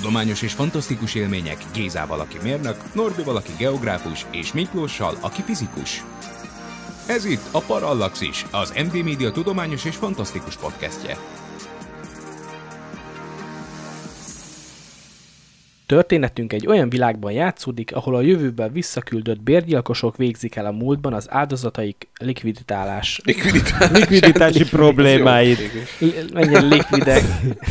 Tudományos és fantasztikus élmények Gézával, aki mérnök, Norbi valaki geográfus, és Miklóssal, aki fizikus. Ez itt a Parallaxis, az MD Media tudományos és fantasztikus podcastje. Történetünk egy olyan világban játszódik, ahol a jövőben visszaküldött bérgyilkosok végzik el a múltban az áldozataik likviditálás. Likviditási problémáit. Menjen likvidek.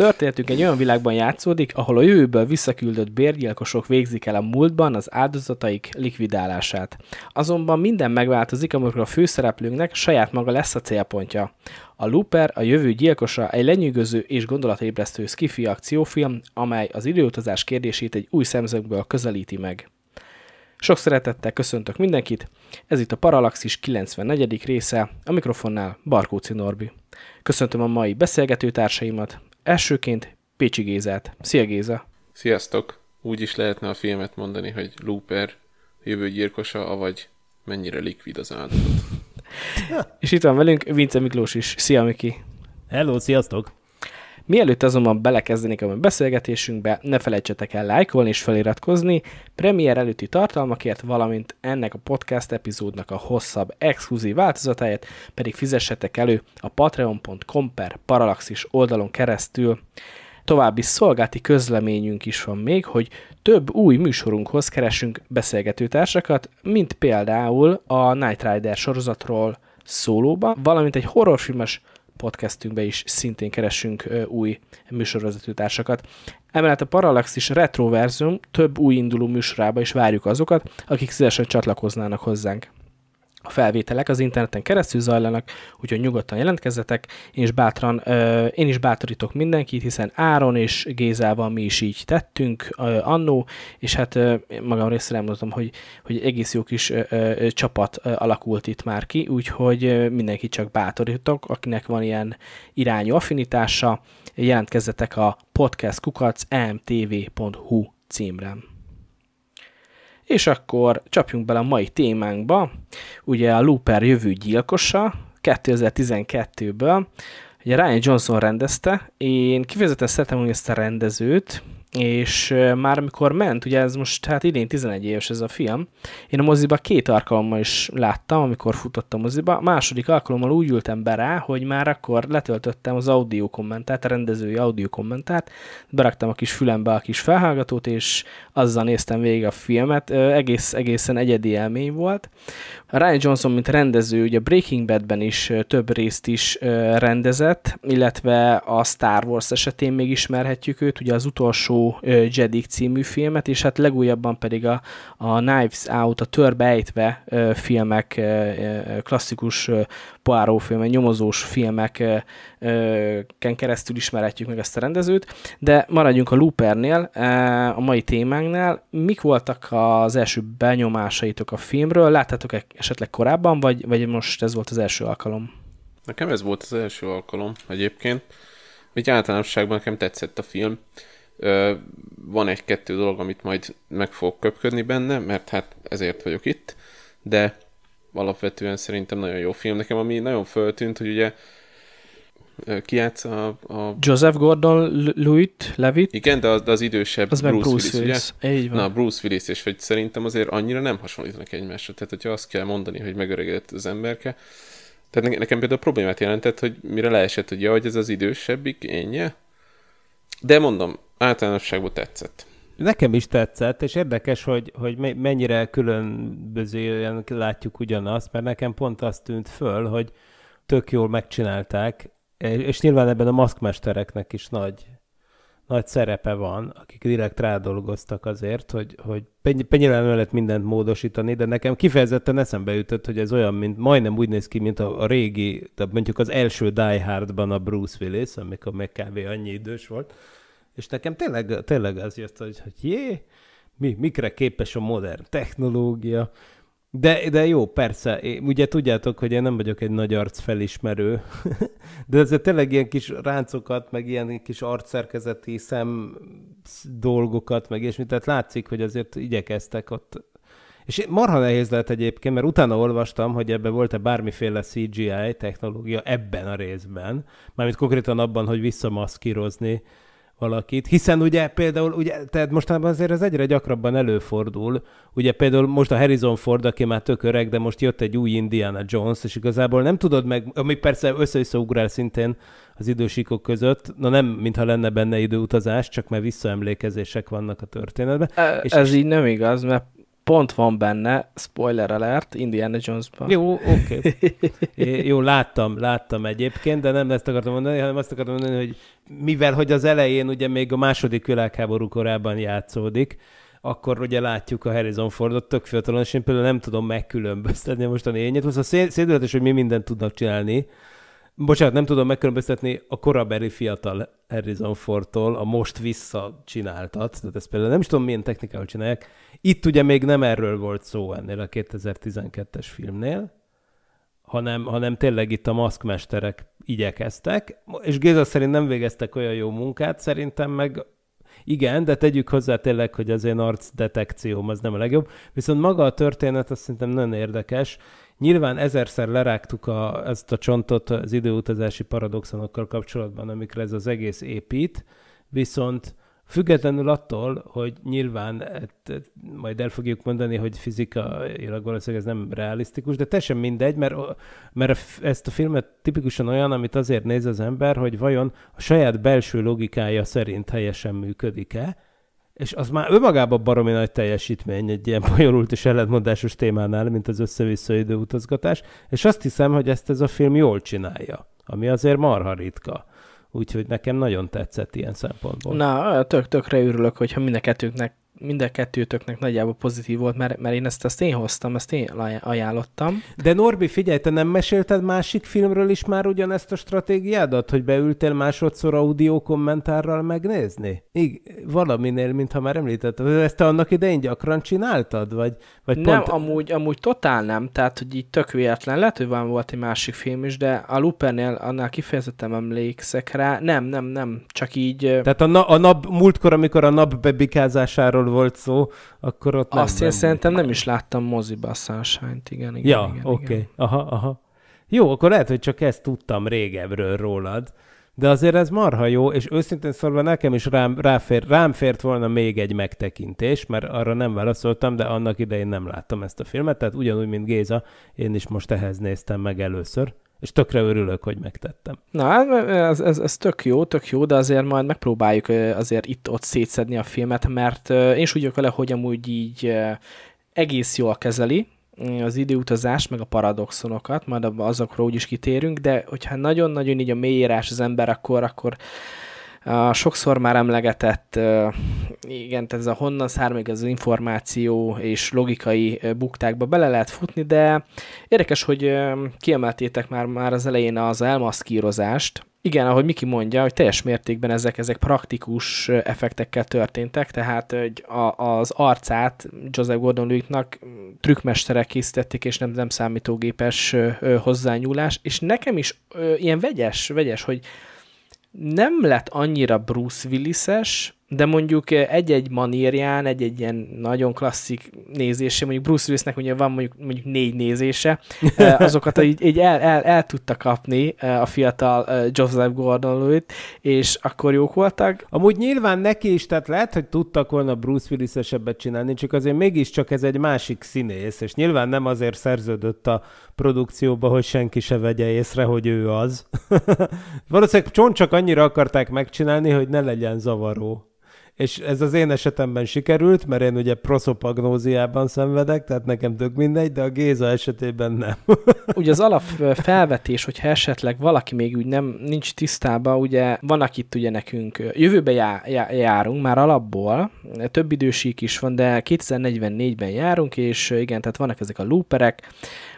Történetük egy olyan világban játszódik, ahol a jövőből visszaküldött bérgyilkosok végzik el a múltban az áldozataik likvidálását. Azonban minden megváltozik, amikor a főszereplőnknek saját maga lesz a célpontja. A Looper, a jövő gyilkosa egy lenyűgöző és gondolatébresztő skifi akciófilm, amely az időutazás kérdését egy új szemszögből közelíti meg. Sok szeretettel köszöntök mindenkit, ez itt a Paralaxis 94. része, a mikrofonnál Barkóci Norbi. Köszöntöm a mai beszélgetőtársaimat, Elsőként Pécsi Gézát. Szia Géza! Sziasztok! Úgy is lehetne a filmet mondani, hogy Looper, gyilkosa, avagy mennyire likvid az áldozat. És itt van velünk Vince Miklós is. Szia Miki! Hello, sziasztok! Mielőtt azonban belekezdenék a beszélgetésünkbe, ne felejtsetek el lájkolni és feliratkozni, premier előtti tartalmakért, valamint ennek a podcast epizódnak a hosszabb, exkluzív változatáért pedig fizessetek elő a patreon.com per paralaxis oldalon keresztül. További szolgálti közleményünk is van még, hogy több új műsorunkhoz keresünk beszélgetőtársakat, mint például a Night Rider sorozatról szólóban, valamint egy horrorfilmes podcastünkbe is szintén keresünk új társakat. Emellett a Parallaxis Retroversum több új induló műsorába is várjuk azokat, akik szívesen csatlakoznának hozzánk a felvételek az interneten keresztül zajlanak, úgyhogy nyugodtan jelentkezzetek, és bátran, én is bátorítok mindenkit, hiszen Áron és Gézával mi is így tettünk annó, és hát magam részre elmondom, hogy, hogy egész jó kis csapat alakult itt már ki, úgyhogy mindenki csak bátorítok, akinek van ilyen irányú affinitása, jelentkezzetek a podcastkukacmtv.hu címre. És akkor csapjunk bele a mai témánkba, ugye a Looper jövő gyilkosa 2012-ből, ugye Ryan Johnson rendezte, én kifejezetten szeretem ezt a rendezőt, és már amikor ment, ugye ez most, hát idén 11 éves ez a film, én a moziba két alkalommal is láttam, amikor futottam a moziba, második alkalommal úgy ültem be rá, hogy már akkor letöltöttem az audio kommentát, a rendezői audio kommentát, beraktam a kis fülembe a kis felhallgatót, és azzal néztem végig a filmet, egész, egészen egyedi élmény volt. Ryan Johnson, mint rendező, ugye Breaking Badben is több részt is rendezett, illetve a Star Wars esetén még ismerhetjük őt, ugye az utolsó Jedik című filmet, és hát legújabban pedig a, a Knives Out, a Törbe ejtve filmek, klasszikus filmek, nyomozós filmeken keresztül ismerhetjük meg ezt a rendezőt, de maradjunk a Loopernél, a mai témánknál. Mik voltak az első benyomásaitok a filmről? Láttátok esetleg korábban, vagy, vagy most ez volt az első alkalom? Nekem ez volt az első alkalom egyébként. Úgy általánosságban nekem tetszett a film. Van egy-kettő dolog, amit majd meg fogok köpködni benne, mert hát ezért vagyok itt, de alapvetően szerintem nagyon jó film. Nekem ami nagyon föltűnt, hogy ugye kiátsz a, a... Joseph Gordon Lewitt, Levitt? Igen, de az, de az idősebb az Bruce, Bruce Willis, Willis, ugye? Így van. Na, Bruce Willis, és hogy szerintem azért annyira nem hasonlítanak egymásra. Tehát, hogyha azt kell mondani, hogy megöregedett az emberke, tehát nekem például a problémát jelentett, hogy mire leesett, hogy ja, hogy ez az idősebbik énje, de mondom, általánosságban tetszett. Nekem is tetszett, és érdekes, hogy, hogy mennyire különbözően látjuk ugyanazt, mert nekem pont azt tűnt föl, hogy tök jól megcsinálták, és nyilván ebben a maszkmestereknek is nagy, nagy szerepe van, akik direkt rádolgoztak azért, hogy, hogy nyilván lehet mindent módosítani, de nekem kifejezetten eszembe jutott, hogy ez olyan, mint majdnem úgy néz ki, mint a, a régi, tehát mondjuk az első Die Hardban a Bruce Willis, amikor meg kb. annyi idős volt, és nekem tényleg, tényleg ez jött, hogy, hogy jé, mi, mikre képes a modern technológia, de, de jó, persze, én, ugye tudjátok, hogy én nem vagyok egy nagy felismerő de ez tényleg ilyen kis ráncokat, meg ilyen kis arcszerkezeti szem dolgokat, meg ilyesmit, tehát látszik, hogy azért igyekeztek ott. És marha nehéz lehet egyébként, mert utána olvastam, hogy ebben volt-e bármiféle CGI technológia ebben a részben, mármint konkrétan abban, hogy visszamaszkírozni valakit, hiszen ugye például, ugye, tehát mostanában azért ez egyre gyakrabban előfordul, ugye például most a Harrison Ford, aki már tök öreg, de most jött egy új Indiana Jones, és igazából nem tudod meg, ami persze össze is ugrál szintén az idősíkok között, na nem, mintha lenne benne időutazás, csak mert visszaemlékezések vannak a történetben. E, és ez és... így nem igaz, mert pont van benne, spoiler alert, Indiana Jones-ban. Jó, oké. Okay. Jó, láttam, láttam egyébként, de nem ezt akartam mondani, hanem azt akartam mondani, hogy mivel hogy az elején ugye még a második világháború korában játszódik, akkor ugye látjuk a Harrison Fordot tök fiatalon, és én például nem tudom megkülönböztetni mostan ényet. Most a szédületes, hogy mi mindent tudnak csinálni, bocsánat, nem tudom megkülönböztetni a korabeli fiatal Harrison Fordtól a most vissza csináltat. tehát ezt például nem is tudom milyen technikával csinálják. Itt ugye még nem erről volt szó ennél a 2012-es filmnél, hanem, hanem tényleg itt a maszkmesterek igyekeztek, és Géza szerint nem végeztek olyan jó munkát, szerintem meg igen, de tegyük hozzá tényleg, hogy az én arc detekcióm az nem a legjobb, viszont maga a történet azt szerintem nagyon érdekes, Nyilván ezerszer lerágtuk a, ezt a csontot az időutazási paradoxonokkal kapcsolatban, amikre ez az egész épít, viszont Függetlenül attól, hogy nyilván et, hát, hát, majd el fogjuk mondani, hogy fizikailag valószínűleg ez nem realisztikus, de teljesen mindegy, mert, mert ezt a filmet tipikusan olyan, amit azért néz az ember, hogy vajon a saját belső logikája szerint helyesen működik-e, és az már önmagában baromi nagy teljesítmény egy ilyen bonyolult és ellentmondásos témánál, mint az össze-vissza időutazgatás, és azt hiszem, hogy ezt ez a film jól csinálja, ami azért marha ritka. Úgyhogy nekem nagyon tetszett ilyen szempontból. Na, tök, tökre örülök, hogyha mind a kettőnknek minden kettőtöknek nagyjából pozitív volt, mert, mert én ezt, ezt én hoztam, ezt én ajánlottam. De Norbi, figyelj, te nem mesélted másik filmről is már ugyanezt a stratégiádat, hogy beültél másodszor audio kommentárral megnézni? Így, valaminél, mintha már említetted. ezt te annak idején gyakran csináltad? Vagy, vagy nem, pont... amúgy, amúgy totál nem, tehát hogy így tök véletlen, lehet, hogy van volt egy másik film is, de a Lupernél annál kifejezetten emlékszek rá, nem, nem, nem, csak így... Tehát a, na- a nap, múltkor, amikor a nap bebikázásáról volt szó, akkor ott nem Azt nem én szerintem nem is láttam moziba a sunshine igen, igen. Ja, oké, okay. aha, aha. Jó, akkor lehet, hogy csak ezt tudtam régebről rólad, de azért ez marha jó, és őszintén szólva nekem is rám, ráfér, rám fért volna még egy megtekintés, mert arra nem válaszoltam, de annak idején nem láttam ezt a filmet, tehát ugyanúgy, mint Géza, én is most ehhez néztem meg először és tökre örülök, hogy megtettem. Na, hát, ez, ez, ez tök jó, tök jó, de azért majd megpróbáljuk azért itt-ott szétszedni a filmet, mert én is úgy vagyok vele, hogy amúgy így egész jól kezeli mm, az időutazás, meg a paradoxonokat, majd azokról is kitérünk, de hogyha nagyon-nagyon így a mélyírás az ember, akkor, akkor a sokszor már emlegetett, igen, tehát ez a honnan származik az információ és logikai buktákba bele lehet futni, de érdekes, hogy kiemeltétek már, már az elején az elmaszkírozást, igen, ahogy Miki mondja, hogy teljes mértékben ezek, ezek praktikus effektekkel történtek, tehát hogy a, az arcát Joseph gordon levittnak trükkmesterek készítették, és nem, nem számítógépes hozzányúlás, és nekem is ö, ilyen vegyes, vegyes, hogy nem lett annyira Bruce Willis-es, de mondjuk eh, egy-egy manírján, egy-egy ilyen nagyon klasszik nézése, mondjuk Bruce Willisnek ugye van mondjuk, mondjuk négy nézése, eh, azokat így, így el, el, el, tudta kapni eh, a fiatal Joseph gordon lewitt és akkor jók voltak. Amúgy nyilván neki is, tehát lehet, hogy tudtak volna Bruce willis csinálni, csak azért mégiscsak ez egy másik színész, és nyilván nem azért szerződött a produkcióba, hogy senki se vegye észre, hogy ő az. Valószínűleg csont csak annyira akarták megcsinálni, hogy ne legyen zavaró és ez az én esetemben sikerült, mert én ugye proszopagnóziában szenvedek, tehát nekem tök mindegy, de a Géza esetében nem. ugye az alap felvetés, hogyha esetleg valaki még úgy nem, nincs tisztában, ugye van, itt ugye nekünk, jövőbe já, já, járunk már alapból, több idősík is van, de 2044-ben járunk, és igen, tehát vannak ezek a looperek,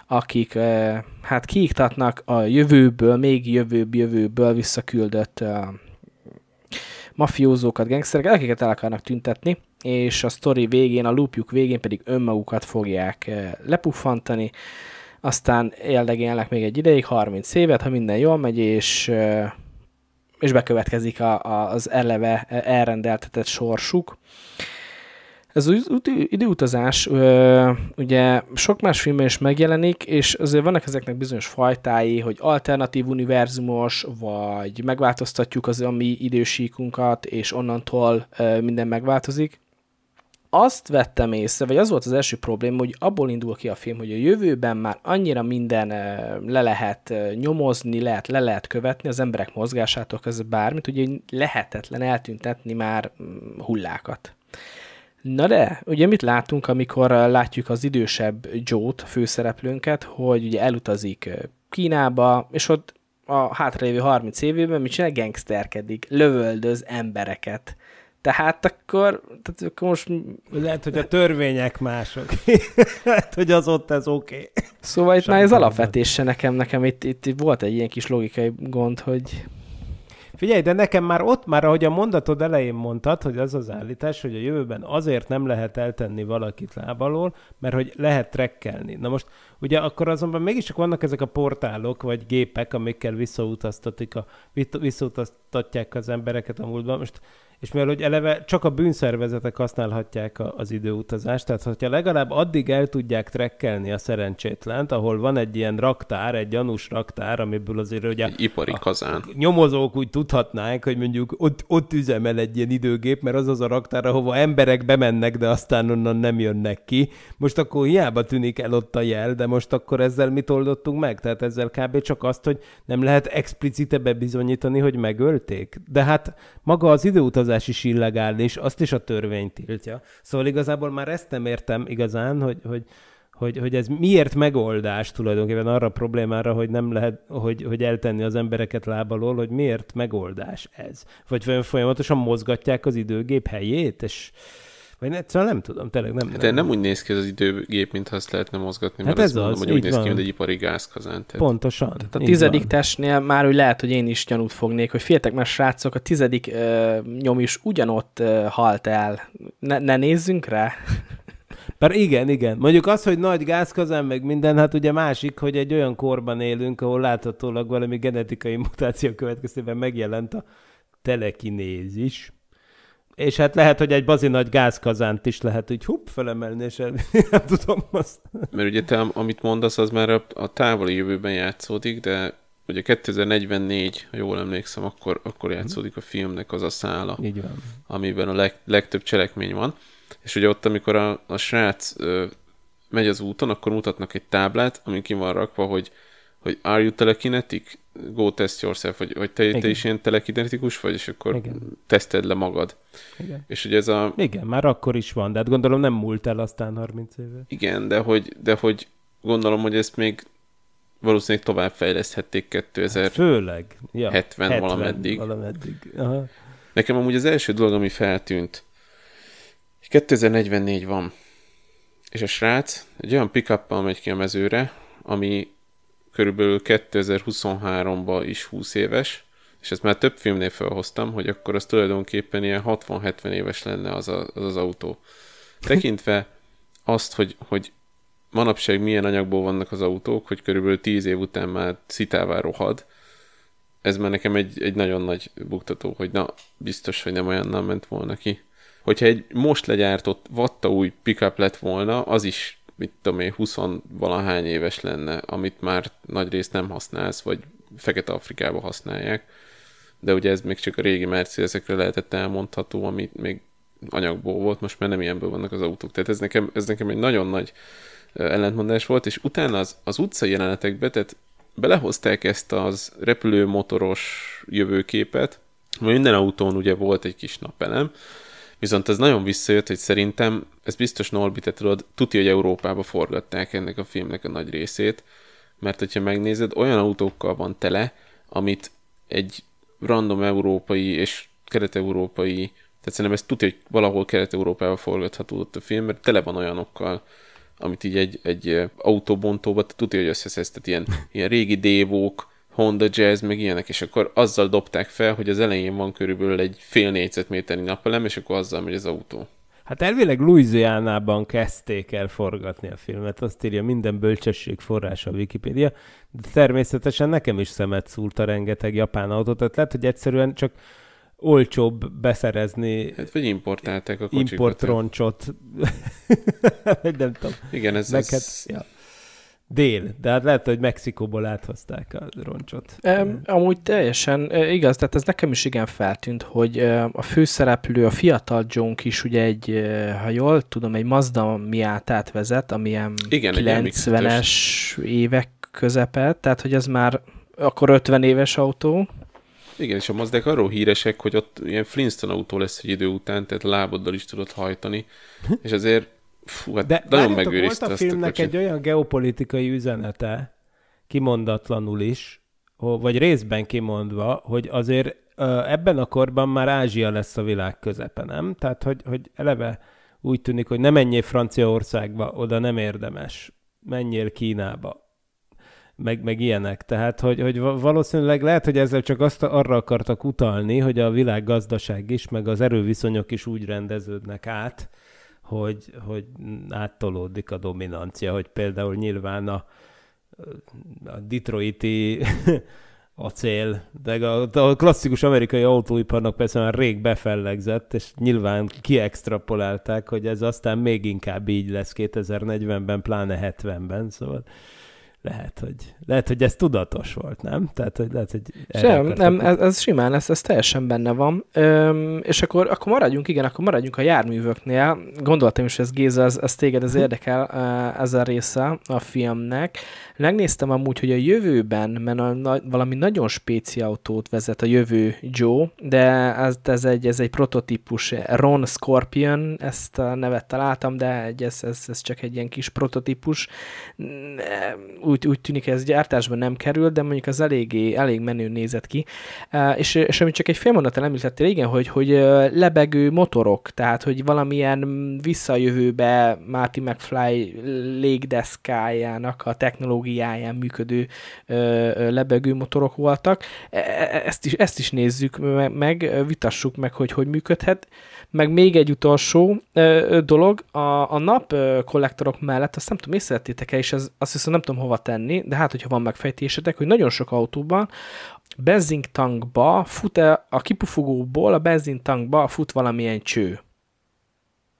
akik eh, hát kiiktatnak a jövőből, még jövőbb jövőből visszaküldött eh, mafiózókat, gengszereket, akiket el akarnak tüntetni, és a sztori végén, a lúpjuk végén pedig önmagukat fogják eh, lepuffantani, aztán érdegélnek még egy ideig, 30 évet, ha minden jól megy, és, eh, és bekövetkezik a, a, az eleve elrendeltetett sorsuk. Ez az időutazás ugye sok más filmben is megjelenik, és azért vannak ezeknek bizonyos fajtái, hogy alternatív univerzumos, vagy megváltoztatjuk az a mi idősíkunkat, és onnantól minden megváltozik. Azt vettem észre, vagy az volt az első probléma, hogy abból indul ki a film, hogy a jövőben már annyira minden le lehet nyomozni, lehet, le lehet követni az emberek mozgásától kezdve bármit, ugye lehetetlen eltüntetni már mm, hullákat. Na de, ugye mit látunk, amikor látjuk az idősebb Joe-t, főszereplőnket, hogy ugye elutazik Kínába, és ott a hátralévő 30 évében mit csinál? Gangsterkedik, lövöldöz embereket. Tehát akkor, tehát akkor most... Lehet, hogy a törvények mások. Lehet, hogy az ott ez oké. Okay. Szóval itt Sem már ez alapvetése nekem, nekem itt, itt volt egy ilyen kis logikai gond, hogy Figyelj, de nekem már ott, már ahogy a mondatod elején mondtad, hogy az az állítás, hogy a jövőben azért nem lehet eltenni valakit lábalól, mert hogy lehet trekkelni. Na most ugye akkor azonban mégiscsak vannak ezek a portálok, vagy gépek, amikkel visszautaztatik a, visszautaztatják az embereket a múltban. Most és mivel hogy eleve csak a bűnszervezetek használhatják a, az időutazást, tehát hogyha legalább addig el tudják trekkelni a szerencsétlent, ahol van egy ilyen raktár, egy gyanús raktár, amiből azért ugye egy ipari kazán. nyomozók úgy tudhatnák, hogy mondjuk ott, ott üzemel egy ilyen időgép, mert az az a raktár, ahova emberek bemennek, de aztán onnan nem jönnek ki. Most akkor hiába tűnik el ott a jel, de most akkor ezzel mit oldottunk meg? Tehát ezzel kb. csak azt, hogy nem lehet explicite bebizonyítani, hogy megölték. De hát maga az időutazás dohányzás is illegális, azt is a törvény tiltja. Szóval igazából már ezt nem értem igazán, hogy, hogy, hogy, hogy ez miért megoldás tulajdonképpen arra a problémára, hogy nem lehet, hogy, hogy eltenni az embereket lábalól, hogy miért megoldás ez? Vagy folyamatosan mozgatják az időgép helyét, és vagy egyszerűen szóval nem tudom, tényleg nem. Hát nem, nem úgy néz ki ez az időgép, mintha azt lehetne mozgatni, hát mert ez azt az, mondom, hogy úgy néz van. ki, mint egy ipari gázkazán. Tehát. Pontosan. Tehát a tizedik van. testnél már úgy lehet, hogy én is gyanút fognék, hogy féltek már srácok, a tizedik ö, nyom is ugyanott ö, halt el. Ne, ne nézzünk rá. Bár igen, igen. Mondjuk az, hogy nagy gázkazán, meg minden, hát ugye másik, hogy egy olyan korban élünk, ahol láthatólag valami genetikai mutáció következtében megjelent a telekinézis és hát lehet, hogy egy bazi nagy gázkazánt is lehet úgy hupp felemelni, és el, nem tudom azt. Mert ugye te, amit mondasz, az már a, a távoli jövőben játszódik, de ugye 2044, ha jól emlékszem, akkor, akkor mhm. játszódik a filmnek az a szála, Így van. amiben a leg, legtöbb cselekmény van. És ugye ott, amikor a, a srác ö, megy az úton, akkor mutatnak egy táblát, amin ki van rakva, hogy hogy are you telekinetic? Go test yourself, vagy, vagy te, te is ilyen telekinetikus vagy, és akkor Igen. teszted le magad. Igen. És hogy ez a... Igen, már akkor is van, de hát gondolom nem múlt el aztán 30 éve. Igen, de hogy, de hogy gondolom, hogy ezt még valószínűleg tovább fejleszthették 2000 hát Főleg. Ja, 70, 70 valameddig. valameddig. Aha. Nekem amúgy az első dolog, ami feltűnt, 2044 van, és a srác egy olyan pick megy ki a mezőre, ami körülbelül 2023-ban is 20 éves, és ezt már több filmnél felhoztam, hogy akkor az tulajdonképpen ilyen 60-70 éves lenne az, a, az az autó. Tekintve azt, hogy, hogy manapság milyen anyagból vannak az autók, hogy körülbelül 10 év után már szitává rohad, ez már nekem egy, egy nagyon nagy buktató, hogy na, biztos, hogy nem olyannal ment volna ki. Hogyha egy most legyártott vatta új pickup lett volna, az is mit tudom én, 20 valahány éves lenne, amit már nagy részt nem használsz, vagy Fekete Afrikába használják. De ugye ez még csak a régi Mercedesre lehetett elmondható, amit még anyagból volt, most már nem ilyenből vannak az autók. Tehát ez nekem, ez nekem egy nagyon nagy ellentmondás volt, és utána az, az utcai jelenetekbe, tehát belehozták ezt az repülőmotoros jövőképet, minden autón ugye volt egy kis napelem, Viszont ez nagyon visszajött, hogy szerintem, ez biztos Norbi, te tudod, tuti, hogy Európába forgatták ennek a filmnek a nagy részét, mert hogyha megnézed, olyan autókkal van tele, amit egy random európai és kelet-európai, tehát szerintem ez tudja, hogy valahol kelet európába forgathatódott a film, mert tele van olyanokkal, amit így egy, egy autóbontóba tudja, hogy összeszedtet ilyen, ilyen régi dévók, Honda Jazz, meg ilyenek, és akkor azzal dobták fel, hogy az elején van körülbelül egy fél négyzetméternyi napelem, és akkor azzal megy az autó. Hát elvileg Louisiana-ban kezdték el forgatni a filmet, azt írja minden bölcsesség forrása a Wikipedia. de természetesen nekem is szemet a rengeteg japán autót, tehát lehet, hogy egyszerűen csak olcsóbb beszerezni. Hát vagy importálták a kocsikat. Importroncsot. nem tudom. Igen, ez, Neked, ez... Hát, ja Dél, de hát lehet, hogy Mexikóból áthozták a roncsot. E, amúgy teljesen igaz, tehát ez nekem is igen feltűnt, hogy a főszereplő, a fiatal John is ugye egy, ha jól tudom, egy Mazda miát vezet, amilyen igen, 90-es évek közepet, tehát hogy ez már akkor 50 éves autó. Igen, és a Mazda arról híresek, hogy ott ilyen Flintstone autó lesz egy idő után, tehát lábaddal is tudod hajtani, és azért Fú, hát De nagyon megőrizte volt a filmnek a egy olyan geopolitikai üzenete, kimondatlanul is, vagy részben kimondva, hogy azért ebben a korban már Ázsia lesz a világ közepe, nem? Tehát, hogy, hogy eleve úgy tűnik, hogy nem menjél Franciaországba, oda nem érdemes, menjél Kínába, meg, meg ilyenek. Tehát, hogy, hogy valószínűleg lehet, hogy ezzel csak azt arra akartak utalni, hogy a világ gazdaság is, meg az erőviszonyok is úgy rendeződnek át, hogy, hogy áttolódik a dominancia, hogy például nyilván a, a detroiti acél, de a, a klasszikus amerikai autóiparnak persze már rég befellegzett, és nyilván kiextrapolálták, hogy ez aztán még inkább így lesz 2040-ben, pláne 70-ben, szóval lehet, hogy, lehet, hogy ez tudatos volt, nem? Tehát, hogy lehet, hogy... Sem, nem, ez, ez, simán, ez, ez teljesen benne van. Öm, és akkor, akkor maradjunk, igen, akkor maradjunk a járművöknél. Gondoltam is, hogy ez Géza, ez, ez téged ez mhm. érdekel, ez a része a filmnek. Megnéztem amúgy, hogy a jövőben, mert a, na, valami nagyon spéci autót vezet a jövő Joe, de ez, ez, egy, ez egy prototípus Ron Scorpion, ezt a nevet találtam, de ez, ez, ez csak egy ilyen kis prototípus úgy, úgy tűnik, ez gyártásban nem kerül, de mondjuk az eléggé, elég menő nézett ki. És, és amit csak egy fél mondattal említettél, igen, hogy, hogy lebegő motorok, tehát hogy valamilyen visszajövőbe Marty McFly légdeszkájának a technológiáján működő lebegő motorok voltak. E, e, ezt is, ezt is nézzük meg, vitassuk meg, hogy hogy működhet. Meg még egy utolsó ö, dolog, a, a nap ö, kollektorok mellett, azt nem tudom, észrevettétek-e, és ez, azt hiszem nem tudom hova tenni, de hát, hogyha van megfejtésetek, hogy nagyon sok autóban benzintankba fut -e, a kipufogóból a benzintankba fut valamilyen cső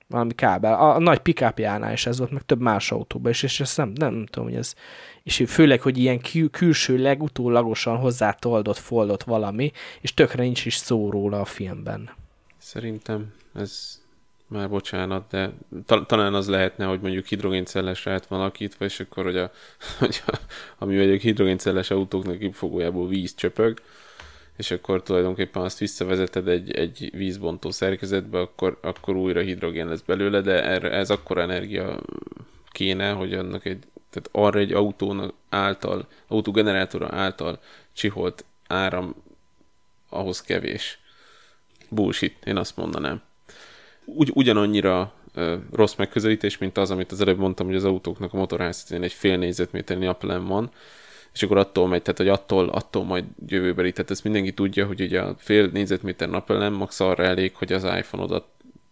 valami kábel. A, a nagy pikápjánál is ez volt, meg több más autóban is, és ezt nem, nem, nem tudom, hogy ez... És főleg, hogy ilyen kül, külsőleg, utólagosan hozzátoldott, foldott valami, és tökre nincs is szó róla a filmben. Szerintem ez már bocsánat, de ta, talán az lehetne, hogy mondjuk hidrogéncelles lehet van alakítva, és akkor, hogy a, hogy a, ami vagyok hidrogéncelles autóknak kifogójából víz csöpög, és akkor tulajdonképpen azt visszavezeted egy, egy vízbontó szerkezetbe, akkor, akkor újra hidrogén lesz belőle, de erre, ez akkor energia kéne, hogy annak egy, tehát arra egy autónak által, autógenerátora által csiholt áram ahhoz kevés. Bullshit, én azt mondanám ugy, ugyanannyira ö, rossz megközelítés, mint az, amit az előbb mondtam, hogy az autóknak a motorházatén egy fél négyzetméternyi napelem van, és akkor attól megy, tehát hogy attól, attól majd jövőbeli, tehát ezt mindenki tudja, hogy ugye a fél négyzetméter napelem max arra elég, hogy az iPhone-odat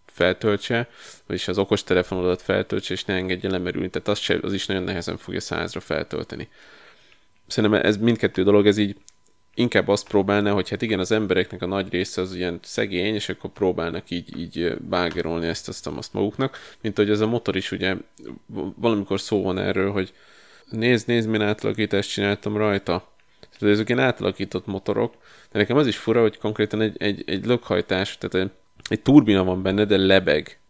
feltöltse, vagyis az okostelefonodat feltöltse, és ne engedje lemerülni, tehát az, se, az is nagyon nehezen fogja százra feltölteni. Szerintem ez mindkettő dolog, ez így inkább azt próbálná, hogy hát igen, az embereknek a nagy része az ilyen szegény, és akkor próbálnak így, így bágerolni ezt, azt, azt maguknak, mint hogy ez a motor is ugye valamikor szó van erről, hogy nézd, nézd, milyen átalakítást csináltam rajta. Tehát ezek ilyen átalakított motorok, de nekem az is fura, hogy konkrétan egy, egy, egy lökhajtás, tehát egy, egy turbina van benne, de lebeg.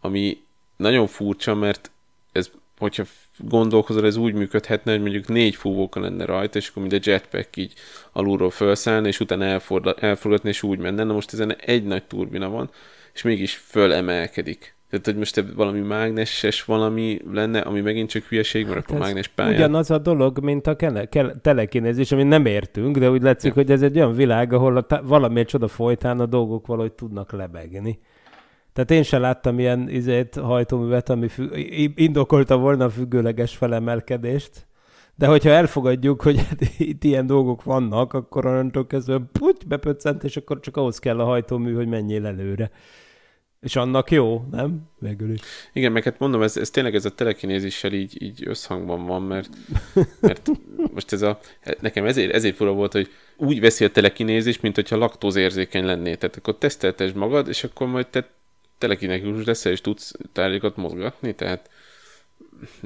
Ami nagyon furcsa, mert ez, hogyha gondolkozol, ez úgy működhetne, hogy mondjuk négy fúvóka lenne rajta, és akkor mind a jetpack így alulról felszállna, és utána elforda, elforgatni, és úgy menne. Na most ezen egy nagy turbina van, és mégis fölemelkedik. Tehát, hogy most valami mágneses valami lenne, ami megint csak hülyeség, mert hát akkor mágnes pályán. Ugyanaz a dolog, mint a kele- kele- telekinézis, amit nem értünk, de úgy látszik, ja. hogy ez egy olyan világ, ahol a tá- valamiért csoda folytán a dolgok valahogy tudnak lebegni. Tehát én sem láttam ilyen izét, hajtóművet, ami függ, indokolta volna a függőleges felemelkedést. De hogyha elfogadjuk, hogy hát itt ilyen dolgok vannak, akkor onnantól kezdve puty, bepöccent, és akkor csak ahhoz kell a hajtómű, hogy menjél előre. És annak jó, nem? Végül is. Igen, meg hát mondom, ez, ez tényleg ez a telekinézéssel így, így összhangban van, mert, mert most ez a, nekem ezért, ezért fura volt, hogy úgy veszi a telekinézés, mint hogyha laktózérzékeny lennél. Tehát akkor teszteltesd magad, és akkor majd te telekinek is tudsz tárgyakat mozgatni, tehát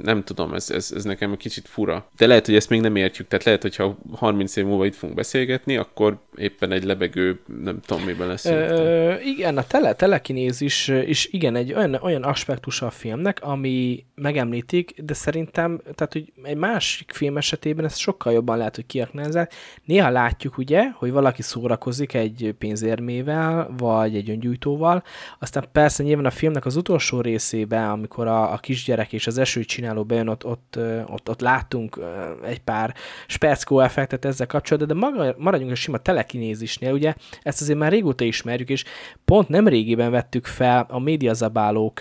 nem tudom, ez, ez, ez nekem egy kicsit fura. De lehet, hogy ezt még nem értjük, tehát lehet, hogyha 30 év múlva itt fogunk beszélgetni, akkor éppen egy lebegő, nem tudom, miben lesz. Ö, igen, a tele, telekinézis is igen, egy olyan, olyan aspektusa a filmnek, ami megemlítik, de szerintem, tehát hogy egy másik film esetében ezt sokkal jobban lehet, hogy kiaknázzák. Néha látjuk ugye, hogy valaki szórakozik egy pénzérmével, vagy egy öngyújtóval, aztán persze nyilván a filmnek az utolsó részében, amikor a, a kisgyerek és az eső egyszerű csináló bejön, ott, ott, ott, ott láttunk egy pár speckó effektet ezzel kapcsolatban, de maga, maradjunk a sima telekinézisnél, ugye ezt azért már régóta ismerjük, és pont nem régiben vettük fel a Médiazabálók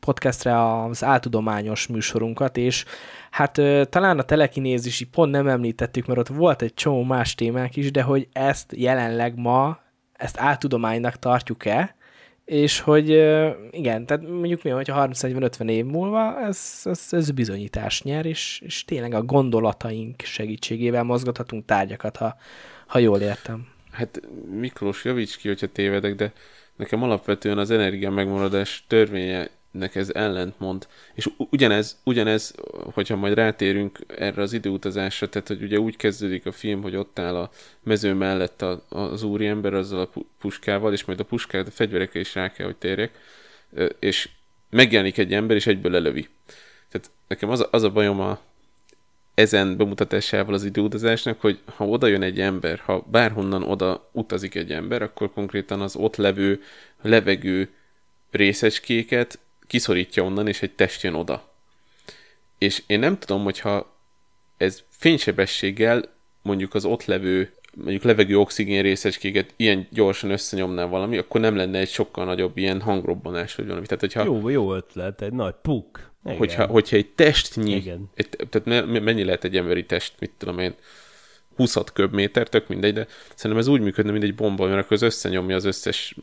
podcastre az áltudományos műsorunkat, és hát talán a telekinézisi pont nem említettük, mert ott volt egy csomó más témák is, de hogy ezt jelenleg ma, ezt áltudománynak tartjuk-e, és hogy igen, tehát mondjuk mi, hogyha 30-40-50 év múlva ez, ez, ez bizonyítás nyer, és, és tényleg a gondolataink segítségével mozgathatunk tárgyakat, ha, ha jól értem. Hát Miklós, javíts ki, hogyha tévedek, de nekem alapvetően az energia megmaradás törvénye nek ez ellentmond. És ugyanez, ugyanez, hogyha majd rátérünk erre az időutazásra, tehát hogy ugye úgy kezdődik a film, hogy ott áll a mező mellett az az úriember azzal a puskával, és majd a puskát, a fegyverekre is rá kell, hogy térjek, és megjelenik egy ember, és egyből lelövi. Tehát nekem az a, az a bajom a ezen bemutatásával az időutazásnak, hogy ha oda jön egy ember, ha bárhonnan oda utazik egy ember, akkor konkrétan az ott levő levegő részecskéket kiszorítja onnan, és egy test jön oda. És én nem tudom, hogyha ez fénysebességgel mondjuk az ott levő, mondjuk levegő oxigén részecskéket ilyen gyorsan összenyomná valami, akkor nem lenne egy sokkal nagyobb ilyen hangrobbanás, vagy valami. Tehát, hogyha, jó, jó ötlet, egy nagy puk. Igen. Hogyha, hogyha egy testnyi, Igen. Egy, tehát mennyi lehet egy emberi test, mit tudom én, 20 köbméter, tök mindegy, de szerintem ez úgy működne, mint egy bomba, mert akkor az összenyomja az összes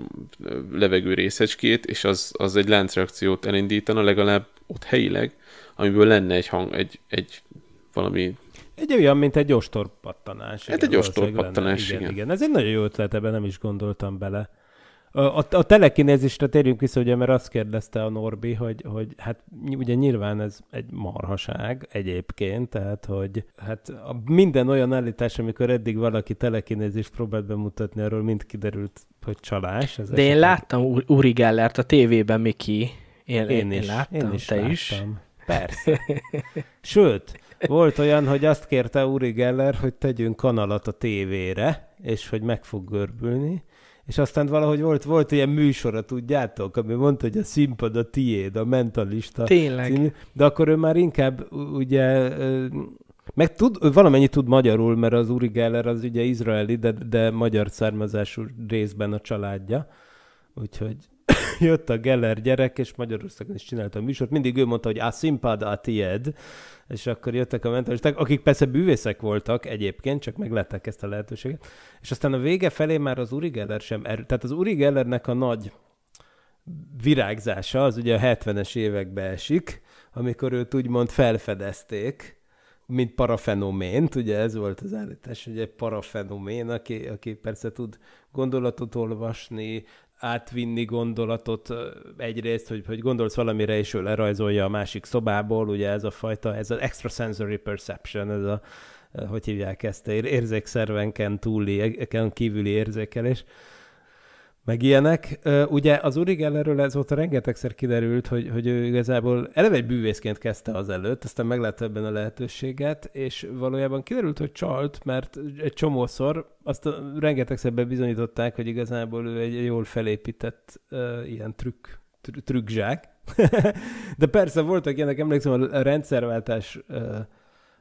levegő részecskét, és az, az egy láncreakciót elindítana legalább ott helyileg, amiből lenne egy hang, egy, egy valami egy olyan, mint egy ostorpattanás. Hát igen, egy ostorpattanás, igen, igen. igen. Ez egy nagyon jó ötlet, ebben nem is gondoltam bele. A, a telekinézisre térjünk vissza, ugye, mert azt kérdezte a Norbi, hogy, hogy hát ugye nyilván ez egy marhaság egyébként, tehát hogy hát a minden olyan állítás, amikor eddig valaki telekinézist próbált bemutatni, arról mind kiderült, hogy csalás. Ez De én láttam Uri Gellert a tévében, Miki. Én, én, én is, láttam, én is te láttam. is. Persze. Sőt, volt olyan, hogy azt kérte Uri Geller, hogy tegyünk kanalat a tévére, és hogy meg fog görbülni, és aztán valahogy volt, volt ilyen műsora, tudjátok, ami mondta, hogy a színpad a tiéd, a mentalista. Tényleg. Című, de akkor ő már inkább ugye meg tud, valamennyi tud magyarul, mert az Uri Geller az ugye izraeli, de, de magyar származású részben a családja. Úgyhogy jött a Geller gyerek, és Magyarországon is csinálta a műsort, mindig ő mondta, hogy a színpad a tied, és akkor jöttek a mentalisták, akik persze bűvészek voltak egyébként, csak meglettek ezt a lehetőséget. És aztán a vége felé már az Uri Geller sem erő. Tehát az Uri Gellernek a nagy virágzása, az ugye a 70-es évekbe esik, amikor őt úgymond felfedezték, mint parafenomént, ugye ez volt az állítás, hogy egy parafenomén, aki, aki persze tud gondolatot olvasni, átvinni gondolatot egyrészt, hogy, hogy gondolsz valamire, és ő lerajzolja a másik szobából, ugye ez a fajta, ez az extrasensory perception, ez a, hogy hívják ezt, érzékszervenken túli, e-, e-, kívüli érzékelés meg ilyenek. Ugye az Uri Gellerről ezóta rengetegszer kiderült, hogy, hogy ő igazából eleve egy bűvészként kezdte az előtt, aztán meglátta ebben a lehetőséget, és valójában kiderült, hogy csalt, mert egy csomószor azt a, rengetegszer bebizonyították, hogy igazából ő egy jól felépített uh, ilyen trükk, trükkzsák. De persze voltak ilyenek, emlékszem, a rendszerváltás uh,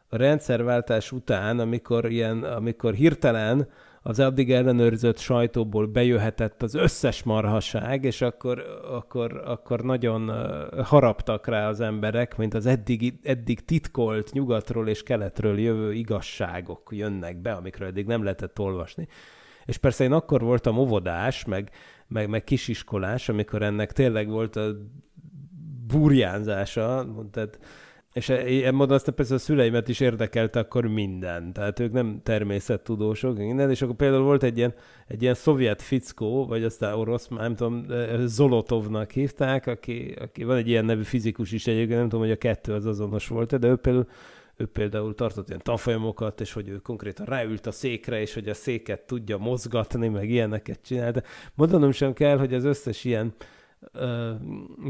a rendszerváltás után, amikor ilyen, amikor hirtelen az addig ellenőrzött sajtóból bejöhetett az összes marhaság, és akkor, akkor, akkor nagyon haraptak rá az emberek, mint az eddig, eddig titkolt nyugatról és keletről jövő igazságok jönnek be, amikről eddig nem lehetett olvasni. És persze én akkor voltam óvodás, meg, meg, meg kisiskolás, amikor ennek tényleg volt a burjánzása, tehát és ilyen módon aztán persze a szüleimet is érdekelte akkor minden. Tehát ők nem természettudósok, minden. És akkor például volt egy ilyen, egy ilyen szovjet fickó, vagy aztán orosz, nem tudom, Zolotovnak hívták, aki, aki van egy ilyen nevű fizikus is egyébként, nem tudom, hogy a kettő az azonos volt, de ő például ő például tartott ilyen tanfolyamokat, és hogy ő konkrétan ráült a székre, és hogy a széket tudja mozgatni, meg ilyeneket csinálta. De mondanom sem kell, hogy az összes ilyen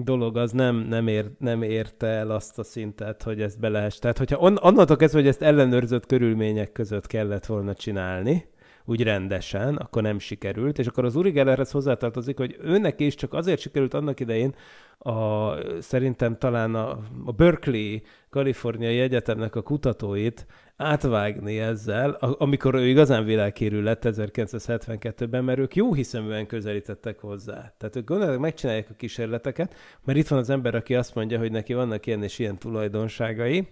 dolog az nem, nem, ér, nem érte el azt a szintet, hogy ezt belehess. Tehát, hogyha on, annatok ez, hogy ezt ellenőrzött körülmények között kellett volna csinálni, úgy rendesen, akkor nem sikerült, és akkor az Uri Gellerhez hozzátartozik, hogy őnek is csak azért sikerült annak idején, a, szerintem talán a, a Berkeley Kaliforniai Egyetemnek a kutatóit átvágni ezzel, a, amikor ő igazán világkérő lett 1972-ben, mert ők jó hiszeműen közelítettek hozzá. Tehát ők gondolják, megcsinálják a kísérleteket, mert itt van az ember, aki azt mondja, hogy neki vannak ilyen és ilyen tulajdonságai,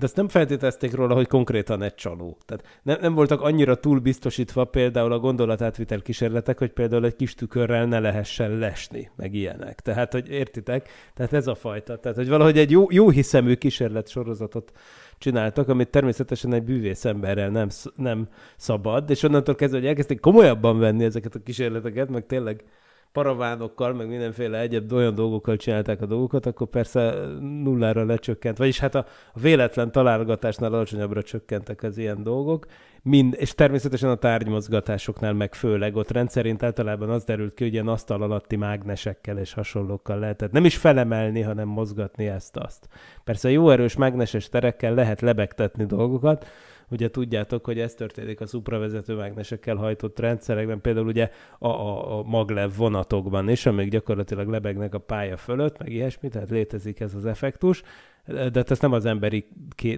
de azt nem feltételezték róla, hogy konkrétan egy csaló. Tehát nem, nem voltak annyira túl biztosítva például a gondolatátvitel kísérletek, hogy például egy kis tükörrel ne lehessen lesni, meg ilyenek. Tehát, hogy értitek? Tehát ez a fajta. Tehát, hogy valahogy egy jó, jó hiszemű kísérlet sorozatot csináltak, amit természetesen egy bűvész emberrel nem, nem szabad, és onnantól kezdve, hogy elkezdték komolyabban venni ezeket a kísérleteket, meg tényleg paravánokkal, meg mindenféle egyéb olyan dolgokkal csinálták a dolgokat, akkor persze nullára lecsökkent, vagyis hát a, a véletlen találgatásnál alacsonyabbra csökkentek az ilyen dolgok, mind, és természetesen a tárgymozgatásoknál meg főleg ott rendszerint általában az derült ki, hogy ilyen asztal alatti mágnesekkel és hasonlókkal lehetett nem is felemelni, hanem mozgatni ezt-azt. Persze jó erős mágneses terekkel lehet lebegtetni dolgokat, Ugye tudjátok, hogy ez történik a szupravezető mágnesekkel hajtott rendszerekben, például ugye a, a, a maglev vonatokban is, amik gyakorlatilag lebegnek a pálya fölött, meg ilyesmi, tehát létezik ez az effektus, de ezt nem az emberi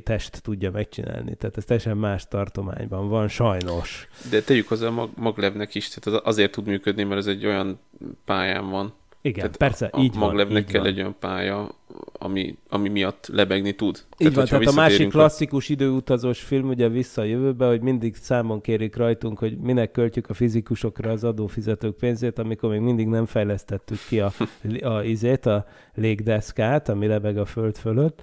test tudja megcsinálni, tehát ez teljesen más tartományban van, sajnos. De tegyük hozzá a maglevnek is, tehát azért tud működni, mert ez egy olyan pályán van. Igen, tehát persze, a, a így van. maglevnek így kell van. egy olyan pálya, ami, ami miatt lebegni tud. Így tehát, van, tehát a másik klasszikus időutazós film ugye vissza a jövőbe, hogy mindig számon kérik rajtunk, hogy minek költjük a fizikusokra az adófizetők pénzét, amikor még mindig nem fejlesztettük ki a, a, a, a, a légdeszkát, ami lebeg a föld fölött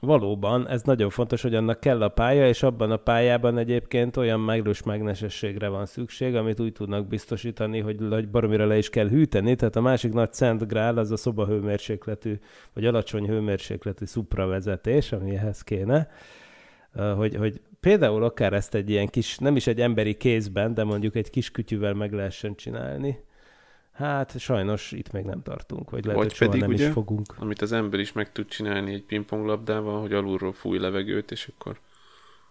valóban ez nagyon fontos, hogy annak kell a pálya, és abban a pályában egyébként olyan meglős mágnesességre van szükség, amit úgy tudnak biztosítani, hogy, baromira le is kell hűteni, tehát a másik nagy szent grál az a szobahőmérsékletű, vagy alacsony hőmérsékletű szupravezetés, ehhez kéne, hogy, hogy például akár ezt egy ilyen kis, nem is egy emberi kézben, de mondjuk egy kis kütyűvel meg lehessen csinálni. Hát sajnos itt még nem tartunk, vagy lehet, vagy hogy pedig, nem ugye, is fogunk. Amit az ember is meg tud csinálni egy pingponglabdával, hogy alulról fúj levegőt, és akkor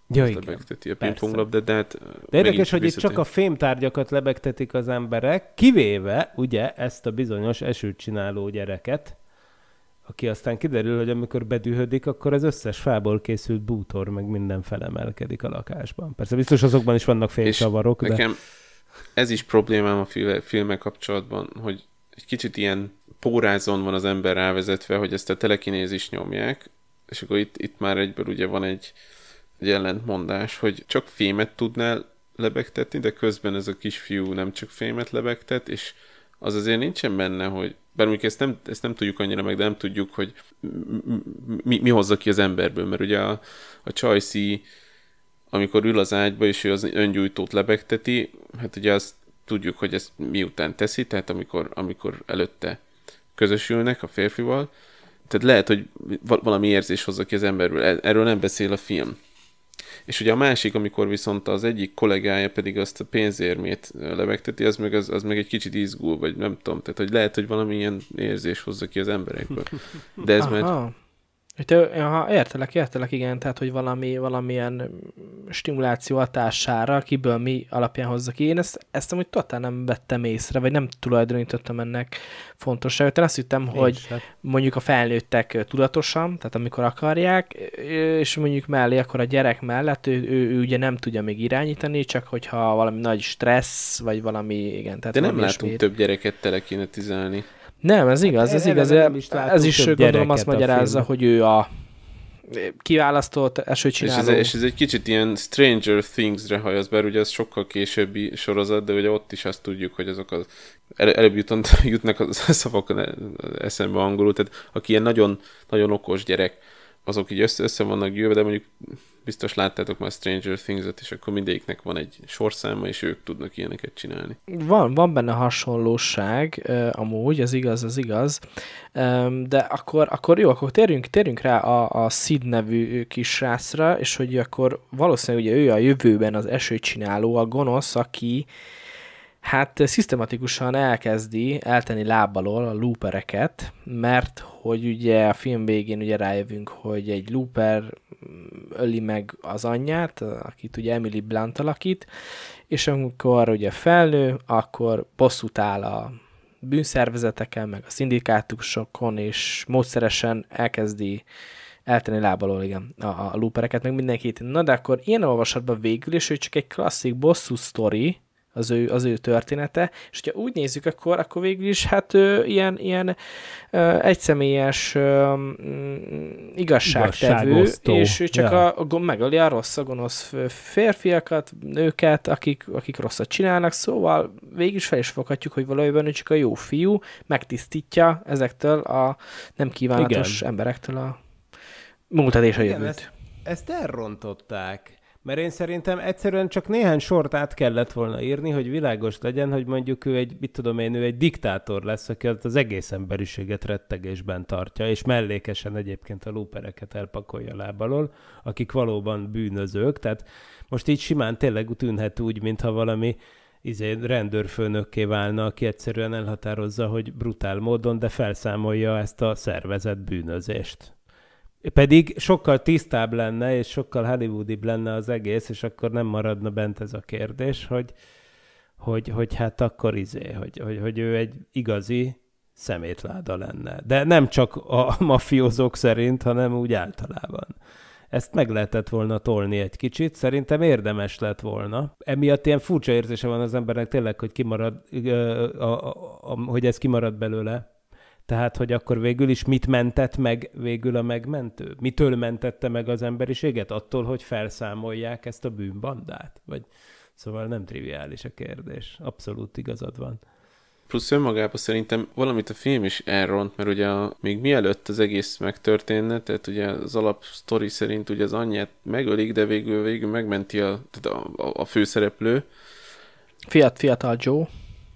ja, azt igen, lebegteti a pingponglabdát. De, hát de érdekes, hogy itt csak a fémtárgyakat lebegtetik az emberek, kivéve ugye ezt a bizonyos esőt csináló gyereket, aki aztán kiderül, hogy amikor bedühödik, akkor az összes fából készült bútor, meg minden felemelkedik a lakásban. Persze biztos azokban is vannak fénycsavarok, de... Nekem ez is problémám a filme kapcsolatban, hogy egy kicsit ilyen pórázon van az ember rávezetve, hogy ezt a telekinézis nyomják, és akkor itt, itt már egyből ugye van egy, egy ellentmondás, hogy csak fémet tudnál lebegtetni, de közben ez a kisfiú nem csak fémet lebegtet, és az azért nincsen benne, hogy bár mondjuk ezt nem, ezt nem tudjuk annyira meg, de nem tudjuk, hogy mi, mi hozza ki az emberből, mert ugye a, a Csajci amikor ül az ágyba, és ő az öngyújtót lebegteti, hát ugye azt tudjuk, hogy ezt miután teszi, tehát amikor, amikor előtte közösülnek a férfival, tehát lehet, hogy valami érzés hozza ki az emberről, e-, erről nem beszél a film. És ugye a másik, amikor viszont az egyik kollégája pedig azt a pénzérmét lebegteti, az meg, az, az meg egy kicsit izgul, vagy nem tudom, tehát hogy lehet, hogy valamilyen érzés hozza ki az emberekből. De ez Aha. már itt, ha értelek, értelek, igen, tehát, hogy valami, valamilyen mm, stimuláció hatására, kiből mi alapján hozza ki. Én ezt, ezt amúgy totál nem vettem észre, vagy nem tulajdonítottam ennek fontosságot. Én azt hittem, Én hogy sem. Hát. mondjuk a felnőttek tudatosan, tehát amikor akarják, és mondjuk mellé, akkor a gyerek mellett ő, ő, ő ugye nem tudja még irányítani, csak hogyha valami nagy stressz, vagy valami, igen. Tehát De nem látunk ismét. több gyereket telekinetizálni. Nem, ez igaz, ez igaz. Ez, is, ez is gondolom azt magyarázza, hogy ő a kiválasztott esőcsináló. És ez, és ez egy kicsit ilyen Stranger Things-re hajaz, bár ugye ez sokkal későbbi sorozat, de ugye ott is azt tudjuk, hogy azok az el, előbb jutnak, jutnak a szavak eszembe angolul, tehát aki ilyen nagyon, nagyon okos gyerek, azok így össze, össze vannak jövő, de mondjuk biztos láttátok már Stranger Things-et, és akkor mindegyiknek van egy sorszáma, és ők tudnak ilyeneket csinálni. Van, van benne hasonlóság, amúgy, ez igaz, az igaz, de akkor, akkor jó, akkor térjünk, térjünk rá a, a Sid nevű kis és hogy akkor valószínűleg ugye ő a jövőben az esőcsináló, a gonosz, aki hát szisztematikusan elkezdi eltenni lábbalól a lúpereket mert hogy ugye a film végén ugye rájövünk, hogy egy looper öli meg az anyját, akit ugye Emily Blunt alakít, és amikor ugye felnő, akkor bosszút áll a bűnszervezeteken, meg a szindikátusokon, és módszeresen elkezdi eltenni lábalól, igen, a, a loopereket, meg mindenkit. Na de akkor ilyen olvasatban végül is, hogy csak egy klasszik bosszú sztori, az ő, az ő története, és hogyha úgy nézzük, akkor, akkor végül is hát ő, ilyen, ilyen ö, egyszemélyes ö, igazságtevő, és ő csak ja. a, a, megöli a rossz, a gonosz férfiakat, nőket, akik, akik rosszat csinálnak, szóval végül is fel is foghatjuk, hogy valójában ő csak a jó fiú, megtisztítja ezektől a nem kívánatos Igen. emberektől a múltat és a jövőt. Igen, ezt, ezt elrontották mert én szerintem egyszerűen csak néhány sort át kellett volna írni, hogy világos legyen, hogy mondjuk ő egy, mit tudom én, ő egy diktátor lesz, aki az egész emberiséget rettegésben tartja, és mellékesen egyébként a lópereket elpakolja lábalól, akik valóban bűnözők, tehát most így simán tényleg tűnhet úgy, mintha valami izé, rendőrfőnökké válna, aki egyszerűen elhatározza, hogy brutál módon, de felszámolja ezt a szervezet bűnözést. Pedig sokkal tisztább lenne, és sokkal hollywoodibb lenne az egész, és akkor nem maradna bent ez a kérdés, hogy, hogy, hogy hát akkor izé, hogy, hogy, hogy ő egy igazi szemétláda lenne. De nem csak a mafiózók szerint, hanem úgy általában. Ezt meg lehetett volna tolni egy kicsit, szerintem érdemes lett volna. Emiatt ilyen furcsa érzése van az embernek tényleg, hogy, kimarad, a, a, a, hogy ez kimarad belőle tehát, hogy akkor végül is mit mentett meg végül a megmentő? Mitől mentette meg az emberiséget? Attól, hogy felszámolják ezt a bűnbandát? Vagy... Szóval nem triviális a kérdés. Abszolút igazad van. Plusz önmagában szerintem valamit a film is elront, mert ugye a, még mielőtt az egész megtörténne, tehát ugye az alap sztori szerint ugye az anyját megölik, de végül végül megmenti a, tehát a, a, a főszereplő. Fiat, fiatal Joe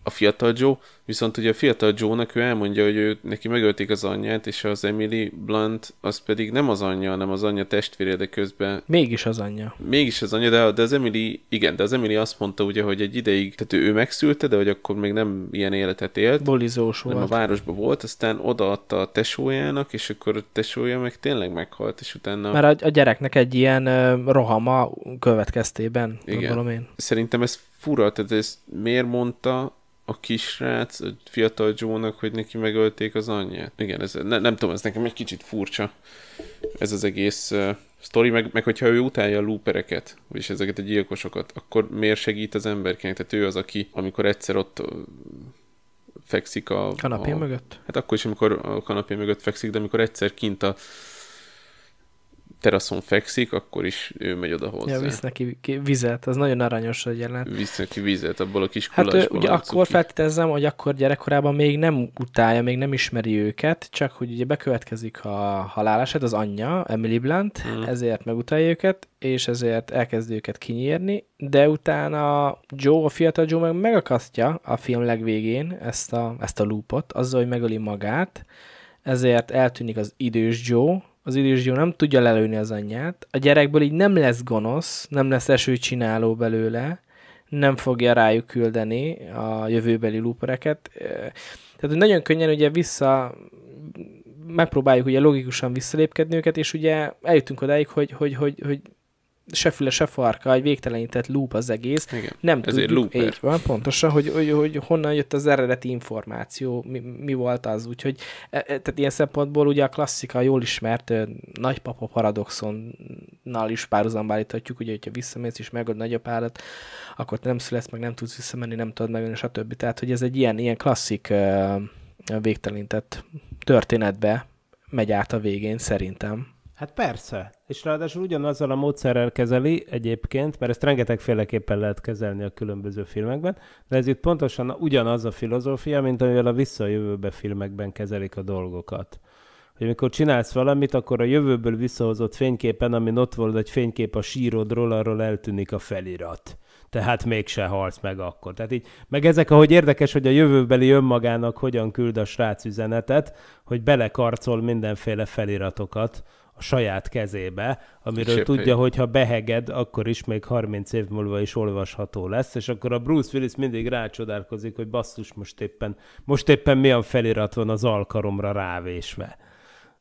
a fiatal Joe, viszont ugye a fiatal Joe-nak ő elmondja, hogy ő, neki megölték az anyját, és az Emily Blunt az pedig nem az anyja, hanem az anyja testvére, de közben... Mégis az anyja. Mégis az anyja, de, de az Emily, igen, de az Emily azt mondta ugye, hogy egy ideig, tehát ő, ő megszülte, de hogy akkor még nem ilyen életet élt. Bolizós volt. Nem a városban volt, aztán odaadta a tesójának, és akkor a tesója meg tényleg meghalt, és utána... Mert a, a gyereknek egy ilyen ö, rohama következtében, igen. gondolom én. Szerintem ez fura, tehát ez miért mondta, a kisrác, a fiatal joe hogy neki megölték az anyját. Igen, ez, ne, nem tudom, ez nekem egy kicsit furcsa. Ez az egész uh, sztori, meg, meg hogyha ő utálja a loopereket, vagyis ezeket a gyilkosokat, akkor miért segít az emberként? Tehát ő az, aki, amikor egyszer ott fekszik a... Kanapé a, mögött? Hát akkor is, amikor a kanapé mögött fekszik, de amikor egyszer kint a teraszon fekszik, akkor is ő megy oda hozzá. Ja, visz neki vizet, az nagyon aranyos a jelent. Visz neki vizet, abból a kis Hát ő, ugye akkor ki. feltételezem, hogy akkor gyerekkorában még nem utálja, még nem ismeri őket, csak hogy ugye bekövetkezik a haláleset, az anyja, Emily Blunt, hmm. ezért megutálja őket, és ezért elkezdi őket kinyírni, de utána Joe, a fiatal Joe meg megakasztja a film legvégén ezt a, ezt a loopot, azzal, hogy megöli magát, ezért eltűnik az idős Joe, az illúzió nem tudja lelőni az anyját, a gyerekből így nem lesz gonosz, nem lesz esőcsináló belőle, nem fogja rájuk küldeni a jövőbeli lúpereket, Tehát nagyon könnyen ugye vissza megpróbáljuk ugye logikusan visszalépkedni őket, és ugye eljutunk odáig, hogy, hogy, hogy, hogy se füle, se farka, egy végtelenített loop az egész. Igen, nem ezért tudjuk, looper. Így van, pontosan, hogy, hogy, hogy honnan jött az eredeti információ, mi, mi volt az, úgyhogy e, e, tehát ilyen szempontból ugye a klasszika jól ismert nagypapa paradoxonnal is párhuzamba állíthatjuk, ugye, hogyha visszamész és megad nagyapádat, akkor te nem szülesz, meg nem tudsz visszamenni, nem tudod megölni, stb. Tehát, hogy ez egy ilyen, ilyen klasszik végtelenített történetbe megy át a végén, szerintem. Hát persze, és ráadásul ugyanazzal a módszerrel kezeli egyébként, mert ezt rengetegféleképpen lehet kezelni a különböző filmekben, de ez itt pontosan ugyanaz a filozófia, mint amivel a visszajövőbe filmekben kezelik a dolgokat. Hogy amikor csinálsz valamit, akkor a jövőből visszahozott fényképen, ami ott volt egy fénykép a sírodról, arról eltűnik a felirat tehát mégse halsz meg akkor. Tehát így, meg ezek, ahogy érdekes, hogy a jövőbeli önmagának hogyan küld a srác üzenetet, hogy belekarcol mindenféle feliratokat a saját kezébe, amiről Sőpé. tudja, hogy ha beheged, akkor is még 30 év múlva is olvasható lesz, és akkor a Bruce Willis mindig rácsodálkozik, hogy basszus, most éppen, most éppen milyen felirat van az alkaromra rávésve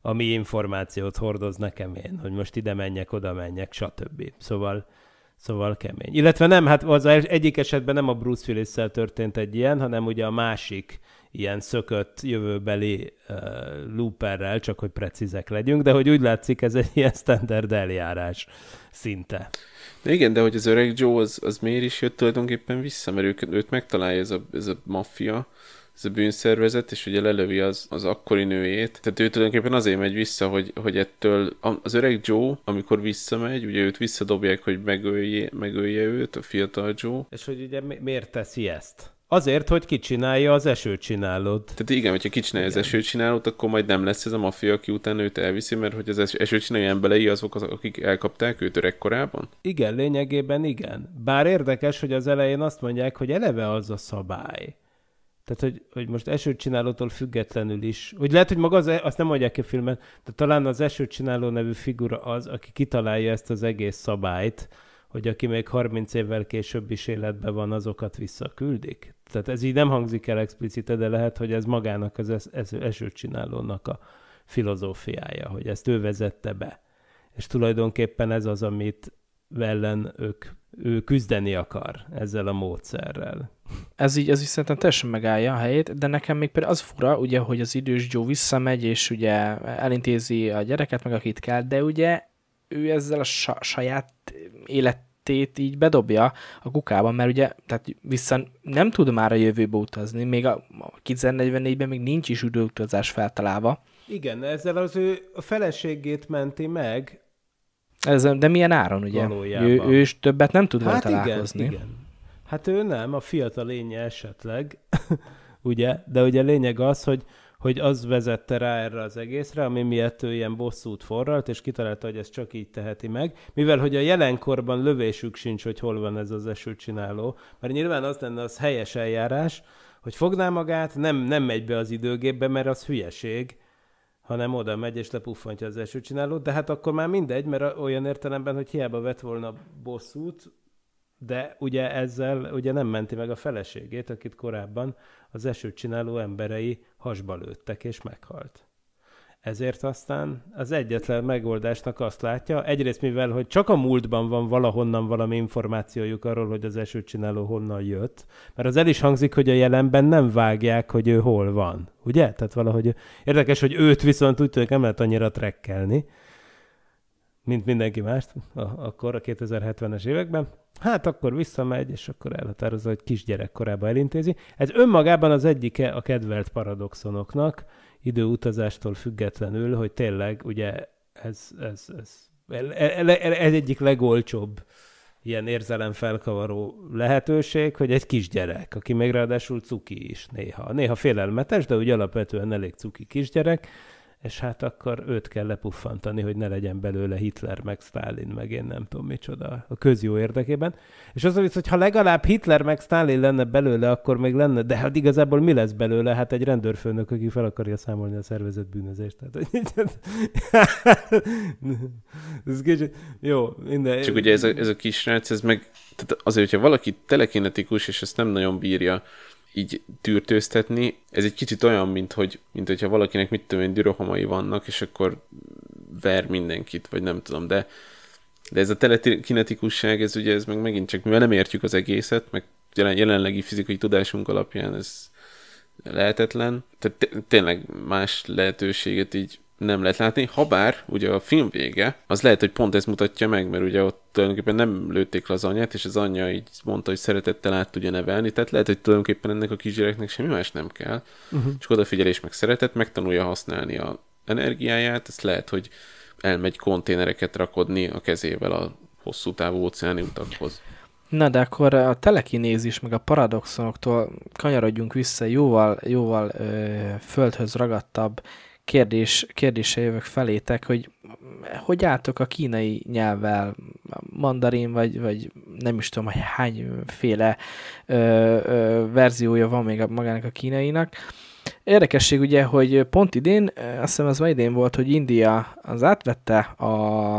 ami információt hordoz nekem én, hogy most ide menjek, oda menjek, stb. Szóval Szóval kemény. Illetve nem, hát az egyik esetben nem a Bruce willis történt egy ilyen, hanem ugye a másik ilyen szökött jövőbeli uh, looperrel, csak hogy precízek legyünk, de hogy úgy látszik, ez egy ilyen standard eljárás szinte. De igen, de hogy az öreg Joe az, az miért is jött tulajdonképpen vissza, mert őket őt megtalálja ez a, ez a maffia, ez a bűnszervezet, és ugye lelövi az, az akkori nőjét. Tehát ő tulajdonképpen azért megy vissza, hogy, hogy ettől az öreg Joe, amikor visszamegy, ugye őt visszadobják, hogy megölje, megölje őt, a fiatal Joe. És hogy ugye mi- miért teszi ezt? Azért, hogy kicsinálja az esőcsinálót. csinálod. Tehát igen, hogyha kicsinálja az esőcsinálót, csinálod, akkor majd nem lesz ez a maffia, aki utána őt elviszi, mert hogy az esőt emberei azok, akik elkapták őt öregkorában? Igen, lényegében igen. Bár érdekes, hogy az elején azt mondják, hogy eleve az a szabály, tehát, hogy, hogy most csinálótól függetlenül is, hogy lehet, hogy maga az, e, azt nem adják ki a filmen, de talán az csináló nevű figura az, aki kitalálja ezt az egész szabályt, hogy aki még 30 évvel később is életben van, azokat visszaküldik. Tehát ez így nem hangzik el explicite, de lehet, hogy ez magának az es- esőt csinálónak a filozófiája, hogy ezt ő vezette be. És tulajdonképpen ez az, amit ellen ők, ő küzdeni akar ezzel a módszerrel ez így, ez így szerintem teljesen megállja a helyét, de nekem még például az fura, ugye, hogy az idős Joe visszamegy, és ugye elintézi a gyereket, meg akit kell, de ugye ő ezzel a saját életét így bedobja a kukába, mert ugye tehát vissza nem tud már a jövőbe utazni, még a 2044-ben még nincs is időutazás feltalálva. Igen, ezzel az ő a feleségét menti meg. Ez, de milyen áron, ugye? Ő, ő is többet nem tud hát vele találkozni. Igen, igen. Hát ő nem, a fiatal lénye esetleg, ugye? De ugye lényeg az, hogy, hogy az vezette rá erre az egészre, ami miatt ő ilyen bosszút forralt, és kitalálta, hogy ezt csak így teheti meg, mivel hogy a jelenkorban lövésük sincs, hogy hol van ez az esőcsináló, mert nyilván az lenne az helyes eljárás, hogy fogná magát, nem, nem megy be az időgépbe, mert az hülyeség, hanem oda megy és lepuffantja az esőcsinálót, de hát akkor már mindegy, mert olyan értelemben, hogy hiába vett volna bosszút, de ugye ezzel ugye nem menti meg a feleségét, akit korábban az esőt csináló emberei hasba lőttek és meghalt. Ezért aztán az egyetlen megoldásnak azt látja, egyrészt mivel, hogy csak a múltban van valahonnan valami információjuk arról, hogy az csináló honnan jött, mert az el is hangzik, hogy a jelenben nem vágják, hogy ő hol van, ugye? Tehát valahogy érdekes, hogy őt viszont úgy tűnik nem lehet annyira trekkelni, mint mindenki más, a, akkor a 2070-es években, hát akkor visszamegy, és akkor elhatározza, hogy kisgyerek korába elintézi. Ez önmagában az egyike a kedvelt paradoxonoknak, időutazástól függetlenül, hogy tényleg ugye ez, ez, ez, ez, ez egyik legolcsóbb ilyen érzelemfelkavaró lehetőség, hogy egy kisgyerek, aki még ráadásul cuki is néha. Néha félelmetes, de úgy alapvetően elég cuki kisgyerek, és hát akkor őt kell lepuffantani, hogy ne legyen belőle Hitler, meg Stalin, meg én nem tudom micsoda, a közjó érdekében. És az a vicc, hogy ha legalább Hitler, meg Stalin lenne belőle, akkor még lenne, de hát igazából mi lesz belőle? Hát egy rendőrfőnök, aki fel akarja számolni a szervezet bűnözést. Tehát, ez kicsit, jó, minden. Csak ugye ez a, ez a rác, ez meg, tehát azért, hogyha valaki telekinetikus, és ezt nem nagyon bírja, így tűrtőztetni. Ez egy kicsit olyan, mint, hogy, mint hogyha valakinek mit tudom én, dürohamai vannak, és akkor ver mindenkit, vagy nem tudom, de de ez a telekinetikusság, ez ugye ez meg megint csak, mivel nem értjük az egészet, meg jelen, jelenlegi fizikai tudásunk alapján ez lehetetlen. Tehát tényleg más lehetőséget így nem lehet látni, habár ugye a film vége, az lehet, hogy pont ezt mutatja meg, mert ugye ott tulajdonképpen nem lőtték le az anyját, és az anyja így mondta, hogy szeretettel át tudja nevelni, tehát lehet, hogy tulajdonképpen ennek a kisgyereknek semmi más nem kell, uh-huh. csak odafigyelés meg szeretet, megtanulja használni a energiáját, ezt lehet, hogy elmegy konténereket rakodni a kezével a hosszú távú óceáni utakhoz. Na de akkor a telekinézis meg a paradoxonoktól kanyarodjunk vissza jóval, jóval ö, földhöz ragadtabb kérdés, kérdése jövök felétek, hogy hogy álltok a kínai nyelvvel, mandarin, vagy, vagy nem is tudom, hogy hányféle ö, ö, verziója van még magának a kínainak, érdekesség ugye, hogy pont idén, eh, azt hiszem az már idén volt, hogy India az átvette a,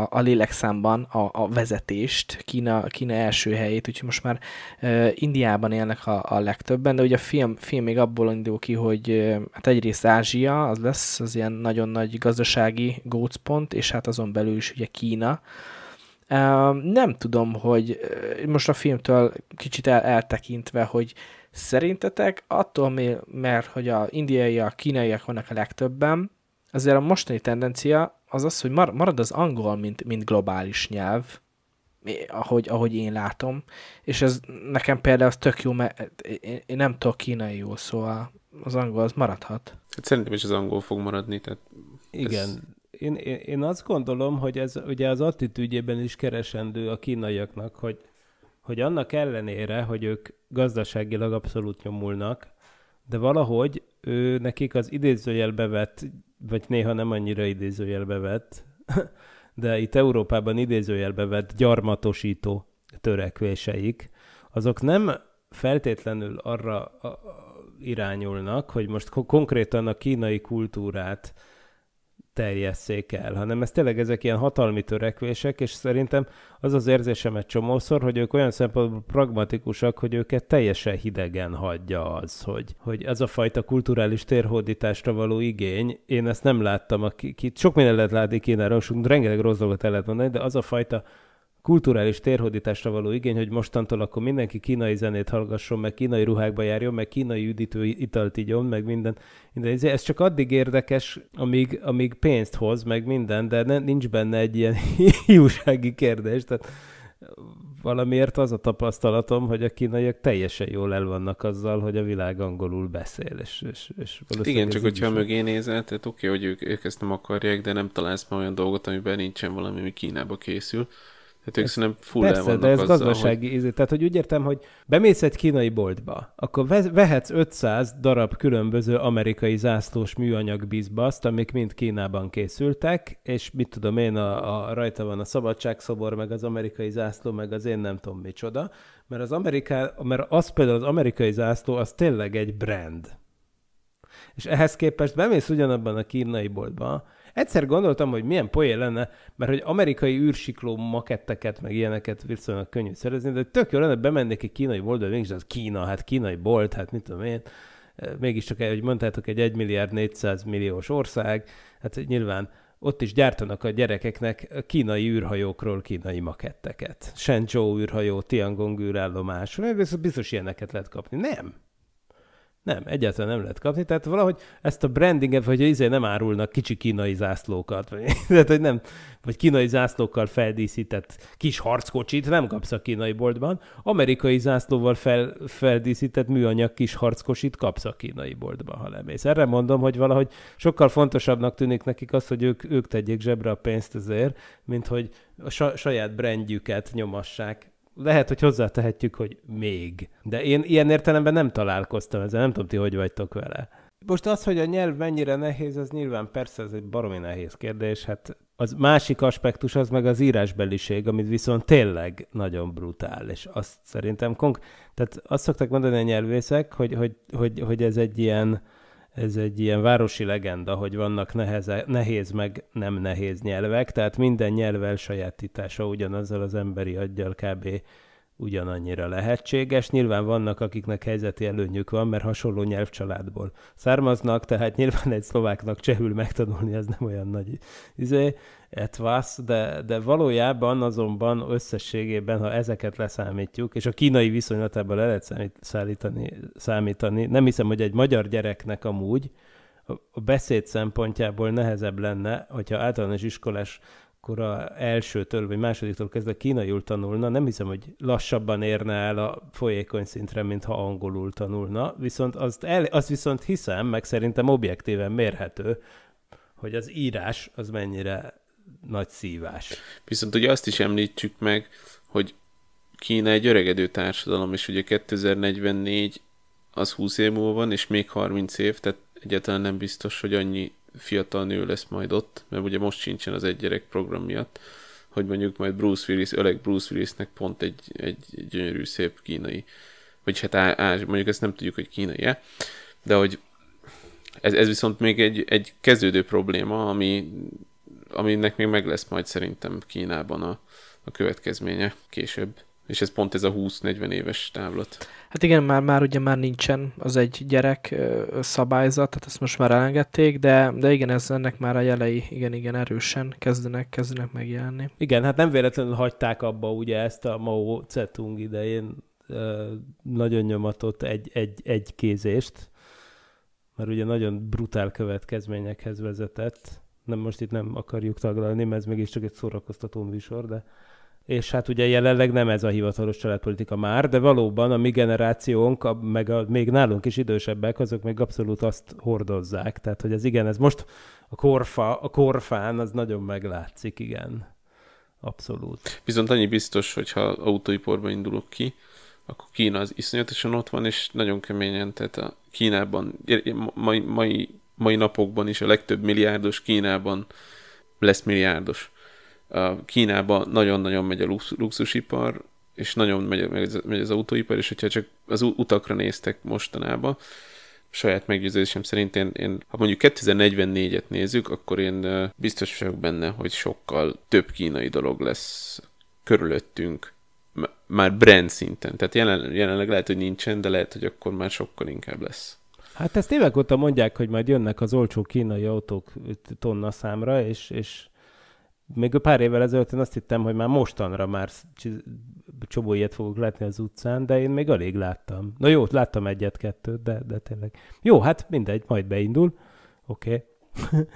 a lélekszámban a, a vezetést, Kína, Kína első helyét, úgyhogy most már uh, Indiában élnek a, a legtöbben, de ugye a film, film még abból indul ki, hogy eh, hát egyrészt Ázsia, az lesz az ilyen nagyon nagy gazdasági gócpont, és hát azon belül is ugye Kína, Uh, nem tudom, hogy most a filmtől kicsit el, eltekintve, hogy Szerintetek attól, mert hogy a indiaiak, a kínaiak vannak a legtöbben, azért a mostani tendencia az az, hogy marad az angol, mint, mint globális nyelv, ahogy, ahogy én látom, és ez nekem például az tök jó, mert én nem tudok kínaiul, szóval az angol az maradhat. Hát szerintem is az angol fog maradni, tehát... Igen. Ez... Én, én, én azt gondolom, hogy ez ugye az attitűdjében is keresendő a kínaiaknak, hogy hogy annak ellenére, hogy ők gazdaságilag abszolút nyomulnak, de valahogy ő, nekik az idézőjelbe vett, vagy néha nem annyira idézőjelbe vett, de itt Európában idézőjelbe vett gyarmatosító törekvéseik, azok nem feltétlenül arra irányulnak, hogy most konkrétan a kínai kultúrát terjesszék el, hanem ez tényleg ezek ilyen hatalmi törekvések, és szerintem az az érzésem egy csomószor, hogy ők olyan szempontból pragmatikusak, hogy őket teljesen hidegen hagyja az, hogy, hogy ez a fajta kulturális térhódításra való igény, én ezt nem láttam, akik, sok minden lehet látni Kínáról, rengeteg rossz dolgot el lehet mondani, de az a fajta kulturális térhódításra való igény, hogy mostantól akkor mindenki kínai zenét hallgasson, meg kínai ruhákba járjon, meg kínai üdítő italt igyon, meg minden. Ez csak addig érdekes, amíg, amíg pénzt hoz, meg minden, de ne, nincs benne egy ilyen hiúsági kérdés. Tehát valamiért az a tapasztalatom, hogy a kínaiak teljesen jól el vannak azzal, hogy a világ angolul beszél, és, és, és Igen, csak hogyha mögé nézel, tehát oké, okay, hogy ők, ők ezt nem akarják, de nem találsz már olyan dolgot, amiben nincsen valami, ami Kínába készül. Hát ők szerintem full Persze, de ez gazdasági hogy... ízé. Tehát, hogy úgy értem, hogy bemész egy kínai boltba, akkor vehetsz 500 darab különböző amerikai zászlós műanyag bizbaszt, amik mind Kínában készültek, és mit tudom én, a, a rajta van a szabadságszobor, meg az amerikai zászló, meg az én nem tudom micsoda, mert az Ameriká, mert az például az amerikai zászló, az tényleg egy brand. És ehhez képest bemész ugyanabban a kínai boltba, Egyszer gondoltam, hogy milyen poén lenne, mert hogy amerikai űrsikló maketteket, meg ilyeneket viszonylag könnyű szerezni, de tök jó lenne bemennék egy kínai boltba, mégis az Kína, hát kínai bolt, hát mit tudom én e, mégiscsak, hogy mondtátok, egy 1 milliárd 400 milliós ország, hát nyilván ott is gyártanak a gyerekeknek kínai űrhajókról kínai maketteket. Shenzhou űrhajó, Tiangong űrállomás, biztos ilyeneket lehet kapni. Nem. Nem, egyáltalán nem lehet kapni. Tehát valahogy ezt a brandinget, vagy izé nem árulnak kicsi kínai zászlókat, vagy, tehát, hogy nem, vagy kínai zászlókkal feldíszített kis harckocsit nem kapsz a kínai boltban, amerikai zászlóval fel, feldíszített műanyag kis harckocsit kapsz a kínai boltban, ha lemész. Erre mondom, hogy valahogy sokkal fontosabbnak tűnik nekik az, hogy ők, ők tegyék zsebre a pénzt ezért, mint hogy a saját brandjüket nyomassák lehet, hogy hozzátehetjük, hogy még. De én ilyen értelemben nem találkoztam ezzel, nem tudom ti, hogy vagytok vele. Most az, hogy a nyelv mennyire nehéz, az nyilván persze ez egy baromi nehéz kérdés, hát az másik aspektus az meg az írásbeliség, amit viszont tényleg nagyon brutális. Azt szerintem konk... Tehát azt szokták mondani a nyelvészek, hogy, hogy, hogy, hogy ez egy ilyen ez egy ilyen városi legenda, hogy vannak neheze, nehéz, meg nem nehéz nyelvek, tehát minden nyelvel sajátítása ugyanazzal az emberi aggyal kb. ugyanannyira lehetséges. Nyilván vannak, akiknek helyzeti előnyük van, mert hasonló nyelvcsaládból származnak, tehát nyilván egy szlováknak csehül megtanulni ez nem olyan nagy izé, etvász, de, de valójában azonban összességében, ha ezeket leszámítjuk, és a kínai viszonylatában le lehet szállítani, számítani, nem hiszem, hogy egy magyar gyereknek amúgy a beszéd szempontjából nehezebb lenne, hogyha általános iskolás a elsőtől vagy másodiktól kezdve kínaiul tanulna, nem hiszem, hogy lassabban érne el a folyékony szintre, mint ha angolul tanulna, viszont azt, el, azt viszont hiszem, meg szerintem objektíven mérhető, hogy az írás az mennyire nagy szívás. Viszont ugye azt is említsük meg, hogy Kína egy öregedő társadalom, és ugye 2044 az 20 év múlva van, és még 30 év, tehát egyáltalán nem biztos, hogy annyi fiatal nő lesz majd ott, mert ugye most sincsen az egy gyerek program miatt, hogy mondjuk majd Bruce Willis, öreg Bruce Willisnek pont egy, egy gyönyörű, szép kínai, vagy hát á, á, mondjuk ezt nem tudjuk, hogy kínai-e, de hogy ez, ez viszont még egy, egy kezdődő probléma, ami aminek még meg lesz majd szerintem Kínában a, a következménye később. És ez pont ez a 20-40 éves távlat. Hát igen, már, már ugye már nincsen az egy gyerek szabályzat, tehát ezt most már elengedték, de, de igen, ez ennek már a jelei igen, igen erősen kezdenek, kezdenek megjelenni. Igen, hát nem véletlenül hagyták abba ugye ezt a Mao Zedong idején nagyon nyomatott egy, egy, egy kézést, mert ugye nagyon brutál következményekhez vezetett nem most itt nem akarjuk taglalni, mert ez mégiscsak egy szórakoztató műsor, de és hát ugye jelenleg nem ez a hivatalos családpolitika már, de valóban a mi generációnk, a, meg a, még nálunk is idősebbek, azok még abszolút azt hordozzák. Tehát, hogy ez igen, ez most a, korfa, a korfán, az nagyon meglátszik, igen. Abszolút. Viszont annyi biztos, hogyha autóiporba indulok ki, akkor Kína az iszonyatosan ott van, és nagyon keményen, tehát a Kínában mai, mai mai napokban is a legtöbb milliárdos Kínában lesz milliárdos. Kínában nagyon-nagyon megy a luxusipar, és nagyon megy, megy az autóipar, és hogyha csak az utakra néztek mostanában, saját meggyőződésem szerint én, én, ha mondjuk 2044-et nézzük, akkor én biztos vagyok benne, hogy sokkal több kínai dolog lesz körülöttünk, már brand szinten. Tehát jelen, jelenleg lehet, hogy nincsen, de lehet, hogy akkor már sokkal inkább lesz. Hát ezt évek óta mondják, hogy majd jönnek az olcsó kínai autók tonna számra, és, és még pár évvel ezelőtt én azt hittem, hogy már mostanra már csomó ilyet fogok látni az utcán, de én még alig láttam. Na jó, láttam egyet-kettőt, de, de tényleg. Jó, hát mindegy, majd beindul. Oké. Okay.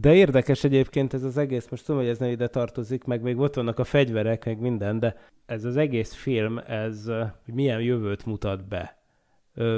De érdekes egyébként ez az egész, most tudom, hogy ez nem ide tartozik, meg még ott vannak a fegyverek, meg minden, de ez az egész film, ez milyen jövőt mutat be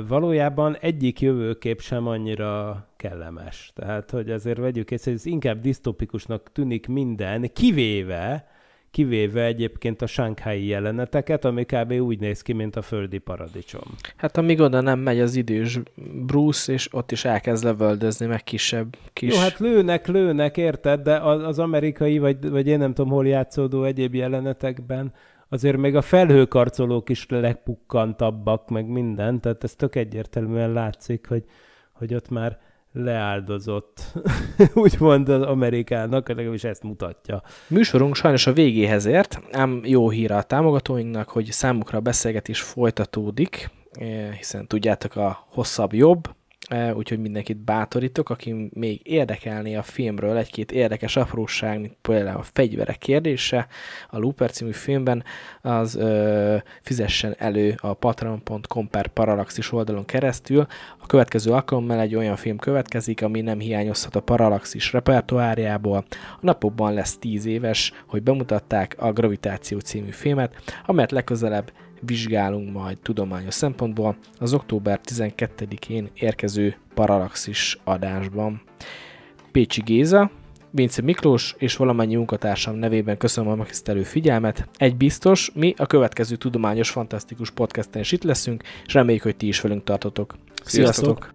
valójában egyik jövőkép sem annyira kellemes. Tehát, hogy azért vegyük észre, hogy ez inkább disztopikusnak tűnik minden, kivéve, kivéve egyébként a sánkhái jeleneteket, ami kb. úgy néz ki, mint a földi paradicsom. Hát amíg oda nem megy az idős Bruce, és ott is elkezd lövöldözni, meg kisebb kis... Jó, hát lőnek, lőnek, érted, de az, az amerikai, vagy, vagy én nem tudom, hol játszódó egyéb jelenetekben azért még a felhőkarcolók is lepukkantabbak meg minden, tehát ez tök egyértelműen látszik, hogy, hogy ott már leáldozott, úgymond az Amerikának, legalábbis ezt mutatja. Műsorunk sajnos a végéhez ért, ám jó hír a támogatóinknak, hogy számukra a beszélgetés folytatódik, eh, hiszen tudjátok, a hosszabb jobb, E, úgyhogy mindenkit bátorítok, aki még érdekelné a filmről egy-két érdekes apróság, mint például a fegyverek kérdése, a Looper című filmben, az ö, fizessen elő a patreon.com per Paralaxis oldalon keresztül. A következő alkalommal egy olyan film következik, ami nem hiányozhat a Paralaxis repertoáriából. A napokban lesz 10 éves, hogy bemutatták a Gravitáció című filmet, amelyet legközelebb vizsgálunk majd tudományos szempontból az október 12-én érkező Paralaxis adásban. Pécsi Géza, Vince Miklós és valamennyi munkatársam nevében köszönöm a megtisztelő figyelmet. Egy biztos, mi a következő tudományos fantasztikus podcasten is itt leszünk, és reméljük, hogy ti is velünk tartotok. Sziasztok! Sziasztok.